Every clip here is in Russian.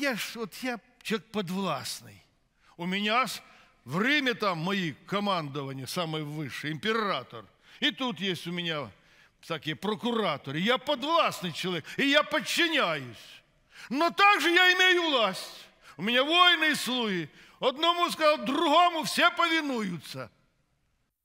я ж, вот я человек подвластный. У меня аж в Риме там мои командования, самые высшие, император. И тут есть у меня такие прокураторы. Я подвластный человек, и я подчиняюсь. Но также я имею власть. У меня воины и слуги. Одному сказал, другому все повинуются.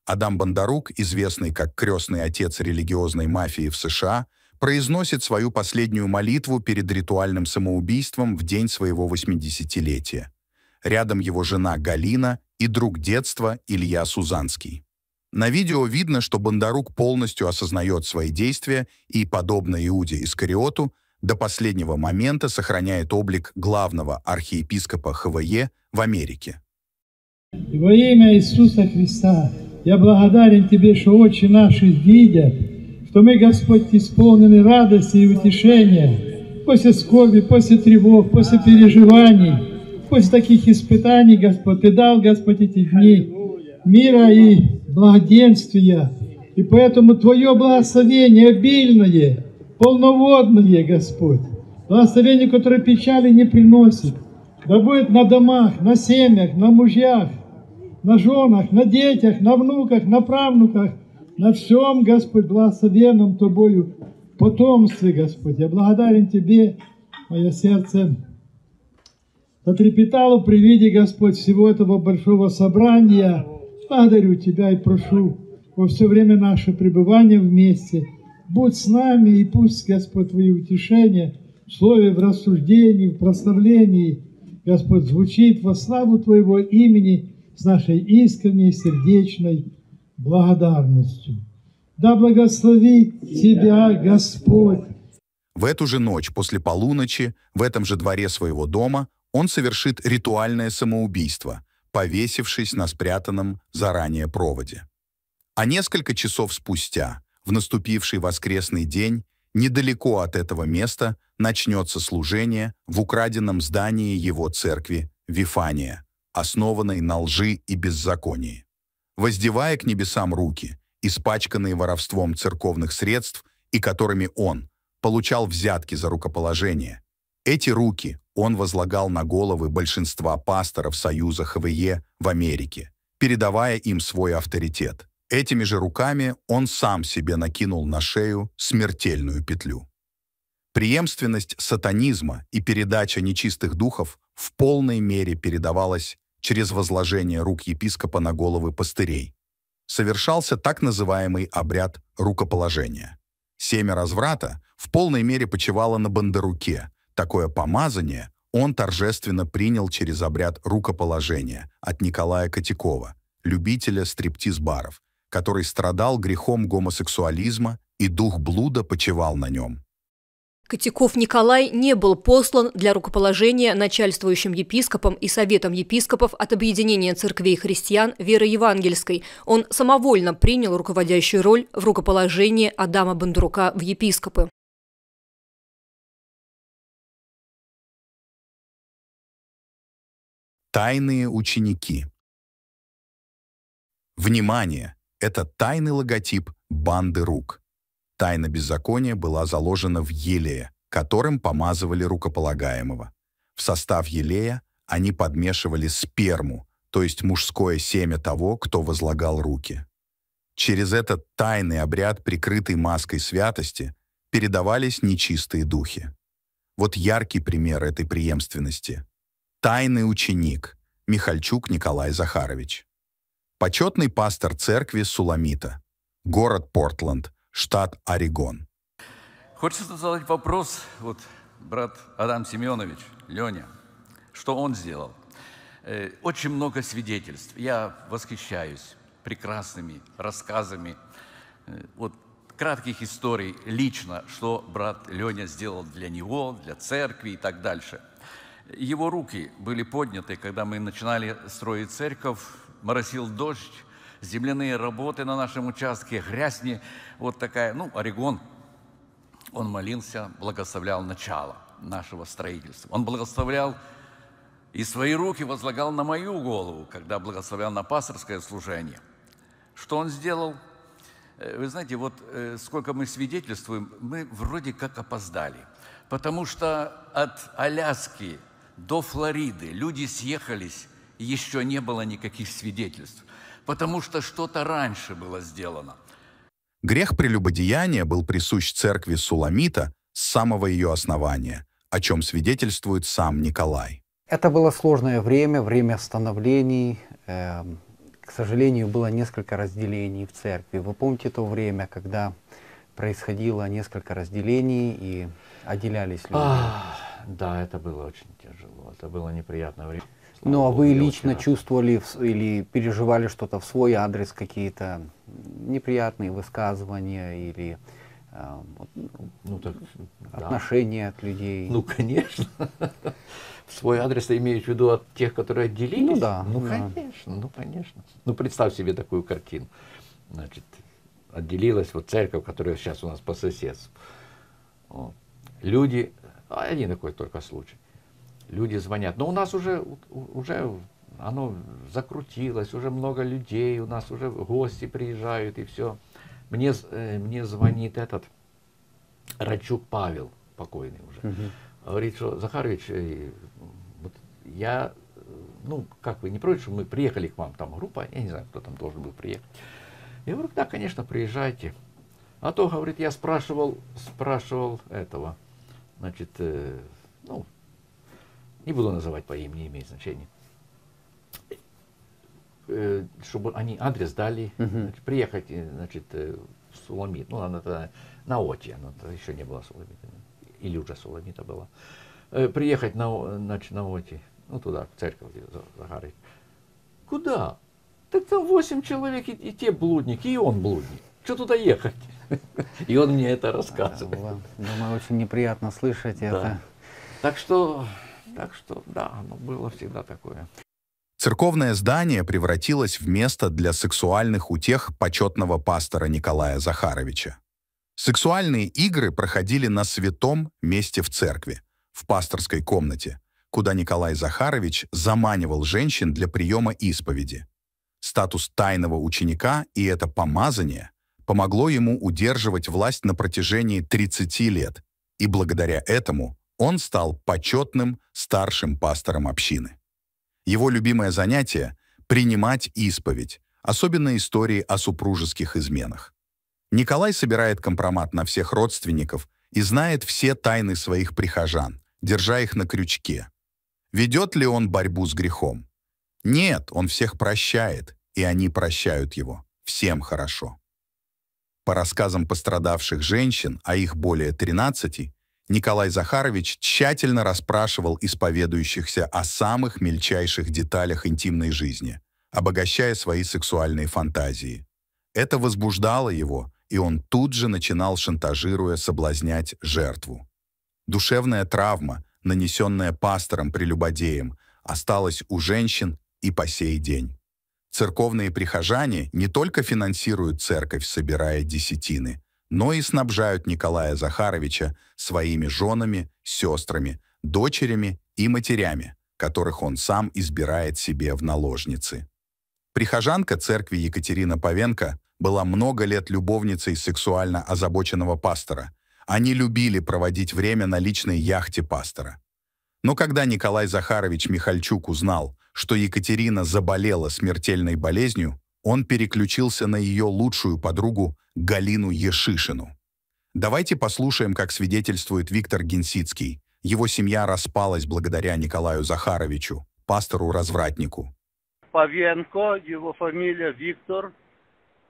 Адам Бондарук, известный как крестный отец религиозной мафии в США – произносит свою последнюю молитву перед ритуальным самоубийством в день своего 80-летия. Рядом его жена Галина и друг детства Илья Сузанский. На видео видно, что Бондарук полностью осознает свои действия и, подобно Иуде Искариоту, до последнего момента сохраняет облик главного архиепископа ХВЕ в Америке. Во имя Иисуса Христа, я благодарен Тебе, что очи наши видят, что мы, Господь, исполнены радости и утешения после скорби, после тревог, после переживаний, после таких испытаний, Господь, Ты дал, Господь, эти дни мира и благоденствия. И поэтому Твое благословение обильное, полноводное, Господь, благословение, которое печали не приносит, да будет на домах, на семьях, на мужьях, на женах, на детях, на внуках, на правнуках – на всем, Господь, благословенном Тобою потомстве, Господь. Я благодарен Тебе, мое сердце затрепетало при виде, Господь, всего этого большого собрания. Благодарю Тебя и прошу во все время наше пребывание вместе. Будь с нами и пусть, Господь, Твои утешения в слове, в рассуждении, в прославлении, Господь, звучит во славу Твоего имени с нашей искренней, сердечной благодарностью. Да благословит тебя Господь. В эту же ночь после полуночи в этом же дворе своего дома он совершит ритуальное самоубийство, повесившись на спрятанном заранее проводе. А несколько часов спустя, в наступивший воскресный день, недалеко от этого места начнется служение в украденном здании его церкви Вифания, основанной на лжи и беззаконии воздевая к небесам руки, испачканные воровством церковных средств и которыми он получал взятки за рукоположение. Эти руки он возлагал на головы большинства пасторов Союза ХВЕ в Америке, передавая им свой авторитет. Этими же руками он сам себе накинул на шею смертельную петлю. Преемственность сатанизма и передача нечистых духов в полной мере передавалась через возложение рук епископа на головы пастырей. Совершался так называемый обряд рукоположения. Семя разврата в полной мере почивало на бандеруке. Такое помазание он торжественно принял через обряд рукоположения от Николая Котякова, любителя стриптиз-баров, который страдал грехом гомосексуализма, и дух блуда почивал на нем. Котяков Николай не был послан для рукоположения начальствующим епископом и советом епископов от объединения церквей христиан веры евангельской. Он самовольно принял руководящую роль в рукоположении Адама Бондарука в епископы. Тайные ученики Внимание! Это тайный логотип банды рук. Тайна беззакония была заложена в елее, которым помазывали рукополагаемого. В состав елея они подмешивали сперму, то есть мужское семя того, кто возлагал руки. Через этот тайный обряд, прикрытый маской святости, передавались нечистые духи. Вот яркий пример этой преемственности. Тайный ученик Михальчук Николай Захарович. Почетный пастор церкви Суламита. Город Портланд, штат Орегон. Хочется задать вопрос, вот брат Адам Семенович, Леня, что он сделал? Э, очень много свидетельств. Я восхищаюсь прекрасными рассказами, э, вот кратких историй лично, что брат Леня сделал для него, для церкви и так дальше. Его руки были подняты, когда мы начинали строить церковь, моросил дождь, земляные работы на нашем участке, грязь не вот такая. Ну, Орегон, он молился, благословлял начало нашего строительства. Он благословлял и свои руки возлагал на мою голову, когда благословлял на пасторское служение. Что он сделал? Э, вы знаете, вот э, сколько мы свидетельствуем, мы вроде как опоздали. Потому что от Аляски до Флориды люди съехались, еще не было никаких свидетельств потому что что-то раньше было сделано. Грех прелюбодеяния был присущ церкви Суламита с самого ее основания, о чем свидетельствует сам Николай. Это было сложное время, время становлений. Эм, к сожалению, было несколько разделений в церкви. Вы помните то время, когда происходило несколько разделений и отделялись люди? Ах, да, это было очень тяжело. Это было неприятное время. Ну, а вы лично чувствовали или переживали что-то в свой адрес, какие-то неприятные высказывания или э, ну, так, отношения да. от людей? Ну, конечно. В свой адрес я имею в виду от тех, которые отделились? Ну, да. Ну, конечно, ну, конечно. Ну, представь себе такую картину. Значит, отделилась вот церковь, которая сейчас у нас по соседству. Вот. Люди, а один такой только случай люди звонят. Но у нас уже, уже оно закрутилось, уже много людей, у нас уже гости приезжают и все. Мне, э, мне звонит этот Рачук Павел, покойный уже. Угу. Говорит, что Захарович, э, вот я, э, ну, как вы не против, что мы приехали к вам, там группа, я не знаю, кто там должен был приехать. Я говорю, да, конечно, приезжайте. А то, говорит, я спрашивал, спрашивал этого, значит, ну, не буду называть по имени, не имеет значения, э, чтобы они адрес дали, значит, приехать, э, значит, э, в Суламит. Ну, она тогда на Оте, она тогда еще не была Суламита, или уже Суламита была. Приехать на, значит, на Оте, ну, туда, в церковь, где Захарий. Куда? Так там восемь человек, и, и те блудники, и он блудник. Что туда ехать? И он мне это рассказывает. Думаю, очень неприятно слышать да. это. Так что так что, да, оно было всегда такое. Церковное здание превратилось в место для сексуальных утех почетного пастора Николая Захаровича. Сексуальные игры проходили на святом месте в церкви, в пасторской комнате, куда Николай Захарович заманивал женщин для приема исповеди. Статус тайного ученика и это помазание помогло ему удерживать власть на протяжении 30 лет, и благодаря этому он стал почетным старшим пастором общины. Его любимое занятие — принимать исповедь, особенно истории о супружеских изменах. Николай собирает компромат на всех родственников и знает все тайны своих прихожан, держа их на крючке. Ведет ли он борьбу с грехом? Нет, он всех прощает, и они прощают его. Всем хорошо. По рассказам пострадавших женщин, а их более 13, Николай Захарович тщательно расспрашивал исповедующихся о самых мельчайших деталях интимной жизни, обогащая свои сексуальные фантазии. Это возбуждало его, и он тут же начинал, шантажируя, соблазнять жертву. Душевная травма, нанесенная пастором-прелюбодеем, осталась у женщин и по сей день. Церковные прихожане не только финансируют церковь, собирая десятины, но и снабжают Николая Захаровича своими женами, сестрами, дочерями и матерями, которых он сам избирает себе в наложницы. Прихожанка церкви Екатерина Павенко была много лет любовницей сексуально озабоченного пастора. Они любили проводить время на личной яхте пастора. Но когда Николай Захарович Михальчук узнал, что Екатерина заболела смертельной болезнью, он переключился на ее лучшую подругу Галину Ешишину. Давайте послушаем, как свидетельствует Виктор Генсицкий. Его семья распалась благодаря Николаю Захаровичу, пастору-развратнику. Павенко, его фамилия Виктор,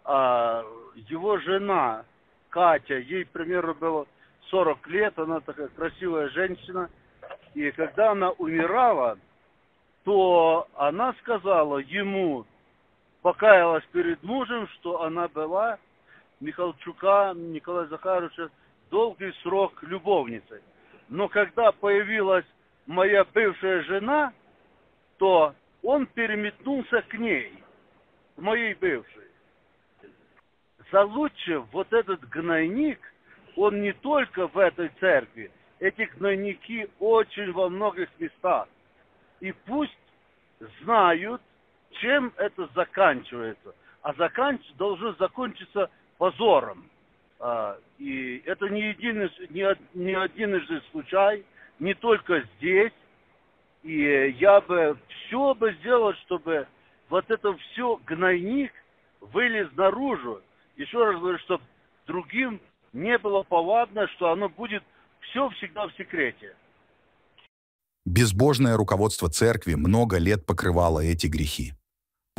а его жена Катя, ей примерно было 40 лет, она такая красивая женщина. И когда она умирала, то она сказала ему, раскаялась перед мужем, что она была Михалчука Николая Захаровича долгий срок любовницей. Но когда появилась моя бывшая жена, то он переметнулся к ней, к моей бывшей. Залучив вот этот гнойник, он не только в этой церкви, эти гнойники очень во многих местах. И пусть знают, чем это заканчивается? А заканч... должно закончиться позором. А, и это не, единый, не, не один единожды случай, не только здесь. И я бы все бы сделал, чтобы вот это все гнойник вылез наружу. Еще раз говорю, чтобы другим не было повадно, что оно будет все всегда в секрете. Безбожное руководство церкви много лет покрывало эти грехи.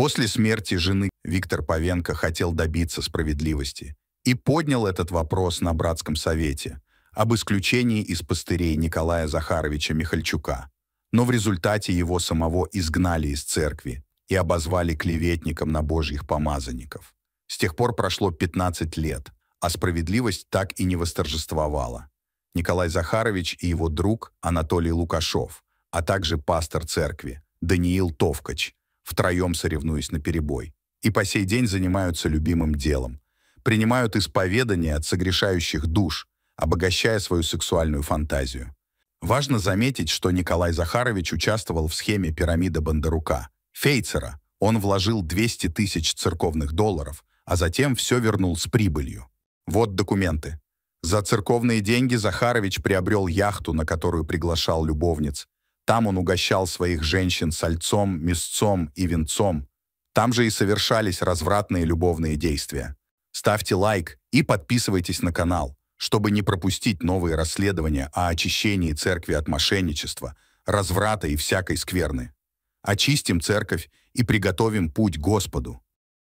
После смерти жены Виктор Павенко хотел добиться справедливости и поднял этот вопрос на братском совете об исключении из пастырей Николая Захаровича Михальчука. Но в результате его самого изгнали из церкви и обозвали клеветником на божьих помазанников. С тех пор прошло 15 лет, а справедливость так и не восторжествовала. Николай Захарович и его друг Анатолий Лукашов, а также пастор церкви Даниил Товкач – втроем соревнуясь на перебой, и по сей день занимаются любимым делом. Принимают исповедания от согрешающих душ, обогащая свою сексуальную фантазию. Важно заметить, что Николай Захарович участвовал в схеме пирамида Бандерука Фейцера. Он вложил 200 тысяч церковных долларов, а затем все вернул с прибылью. Вот документы. За церковные деньги Захарович приобрел яхту, на которую приглашал любовниц, там он угощал своих женщин сальцом, мясцом и венцом. Там же и совершались развратные любовные действия. Ставьте лайк и подписывайтесь на канал, чтобы не пропустить новые расследования о очищении церкви от мошенничества, разврата и всякой скверны. Очистим церковь и приготовим путь Господу.